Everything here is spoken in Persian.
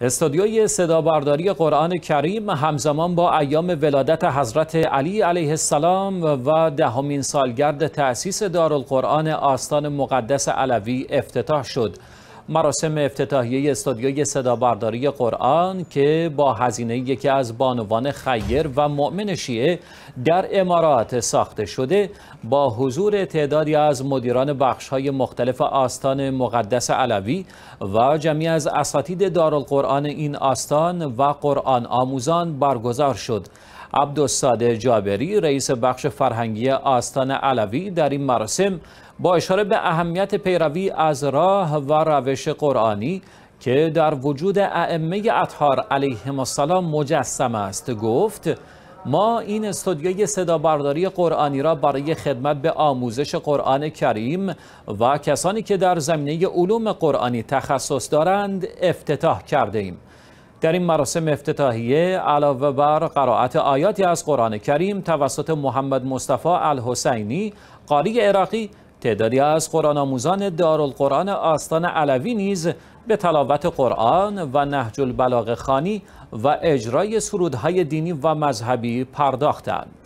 استودیوی صدابرداری قرآن کریم همزمان با ایام ولادت حضرت علی علیه السلام و دهمین سالگرد تأسیس دارالقرآن آستان مقدس علوی افتتاح شد مراسم افتتاحیه استادیوی صدابرداری قرآن که با هزینه یکی از بانوان خیر و مؤمن شیعه در امارات ساخته شده با حضور تعدادی از مدیران بخش‌های مختلف آستان مقدس علوی و جمعی از اساتید دارالقرآن این آستان و قرآن آموزان برگزار شد عبدالصادق جابری رئیس بخش فرهنگی آستان علوی در این مراسم با اشاره به اهمیت پیروی از راه و روش قرآنی که در وجود ائمه اطهار علیه السلام مجسم است گفت ما این استودیوی صدابرداری قرآنی را برای خدمت به آموزش قرآن کریم و کسانی که در زمینه علوم قرآنی تخصص دارند افتتاح کرده ایم. در این مراسم افتتاحیه علاوه بر قرائت آیاتی از قرآن کریم توسط محمد مصطفی الحسینی قاری عراقی تعدادی از قرآن آموزان دارالقرآن آستان علوی نیز به تلاوت قرآن و نهج البلاغه خانی و اجرای سرودهای دینی و مذهبی پرداختند.